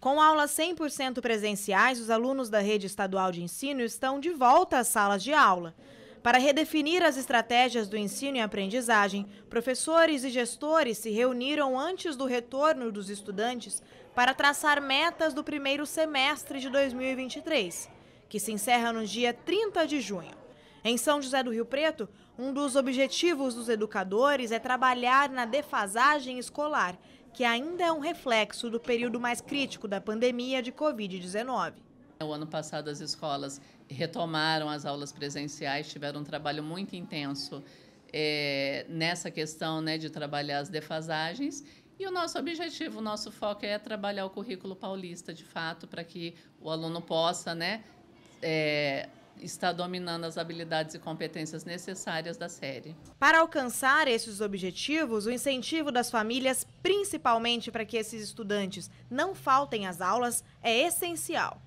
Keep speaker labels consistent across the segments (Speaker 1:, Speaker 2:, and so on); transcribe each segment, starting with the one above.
Speaker 1: Com aulas 100% presenciais, os alunos da rede estadual de ensino estão de volta às salas de aula. Para redefinir as estratégias do ensino e aprendizagem, professores e gestores se reuniram antes do retorno dos estudantes para traçar metas do primeiro semestre de 2023, que se encerra no dia 30 de junho. Em São José do Rio Preto, um dos objetivos dos educadores é trabalhar na defasagem escolar que ainda é um reflexo do período mais crítico da pandemia de Covid-19. É, o ano passado, as escolas retomaram
Speaker 2: as aulas presenciais, tiveram um trabalho muito intenso é, nessa questão né, de trabalhar as defasagens. E o nosso objetivo, o nosso foco é trabalhar o currículo paulista, de fato, para que o aluno possa né, é, está dominando as habilidades e competências necessárias da série.
Speaker 1: Para alcançar esses objetivos, o incentivo das famílias, principalmente para que esses estudantes não faltem às aulas, é essencial.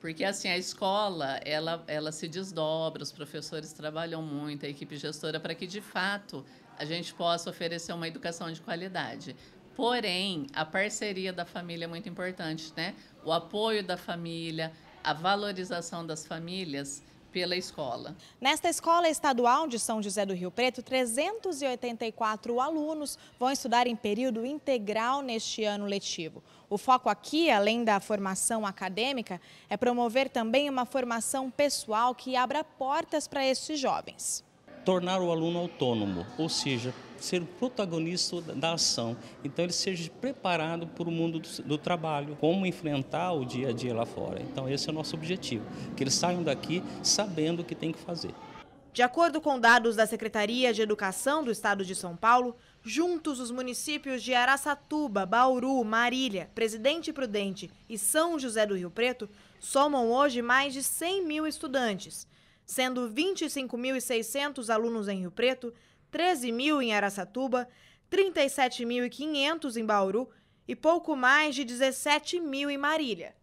Speaker 1: Porque assim, a escola, ela, ela se
Speaker 2: desdobra, os professores trabalham muito, a equipe gestora, para que de fato a gente possa oferecer uma educação de qualidade. Porém, a parceria da família é muito importante, né? O apoio da família, a valorização das famílias
Speaker 1: pela escola. Nesta escola estadual de São José do Rio Preto, 384 alunos vão estudar em período integral neste ano letivo. O foco aqui, além da formação acadêmica, é promover também uma formação pessoal que abra portas para esses jovens
Speaker 3: tornar o aluno autônomo, ou seja, ser o protagonista da ação. Então ele seja preparado para o mundo do, do, trabalho, como enfrentar o dia a dia lá fora. Então esse é o nosso objetivo, que eles saiam daqui sabendo o que tem que fazer.
Speaker 1: De acordo com dados da Secretaria de Educação do Estado de São Paulo, juntos os municípios de Araçatuba, Bauru, Marília, Presidente Prudente e São José do Rio Preto somam hoje mais de 100 mil estudantes sendo 25.600 alunos em Rio Preto, 13.000 em Aracatuba, 37.500 em Bauru e pouco mais de 17.000 em Marília.